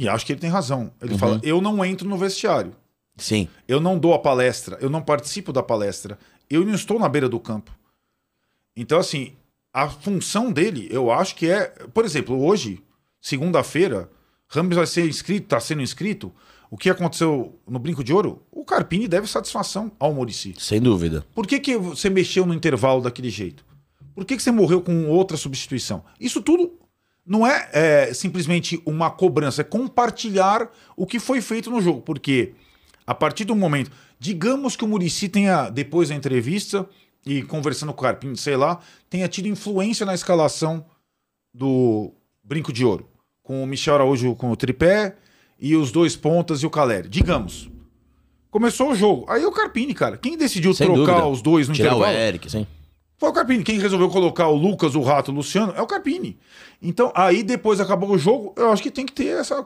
E acho que ele tem razão. Ele uhum. fala: eu não entro no vestiário. Sim. Eu não dou a palestra, eu não participo da palestra, eu não estou na beira do campo. Então, assim, a função dele, eu acho que é. Por exemplo, hoje, segunda-feira, Ramos vai ser inscrito, está sendo inscrito. O que aconteceu no Brinco de Ouro? O Carpini deve satisfação ao Murici. Sem dúvida. Por que, que você mexeu no intervalo daquele jeito? Por que, que você morreu com outra substituição? Isso tudo não é, é, simplesmente uma cobrança, é compartilhar o que foi feito no jogo. Porque a partir do momento. Digamos que o Murici tenha, depois da entrevista e conversando com o Carpine, sei lá, tenha tido influência na escalação do Brinco de Ouro. Com o Michel Araújo com o tripé e os dois pontas e o Caleri. Digamos. Começou o jogo. Aí o Carpini, cara. Quem decidiu Sem trocar dúvida. os dois no Tirar intervalo? o Eric, sim. Foi o Carpini. Quem resolveu colocar o Lucas, o Rato, o Luciano é o Carpini. Então, aí depois acabou o jogo, eu acho que tem que ter essa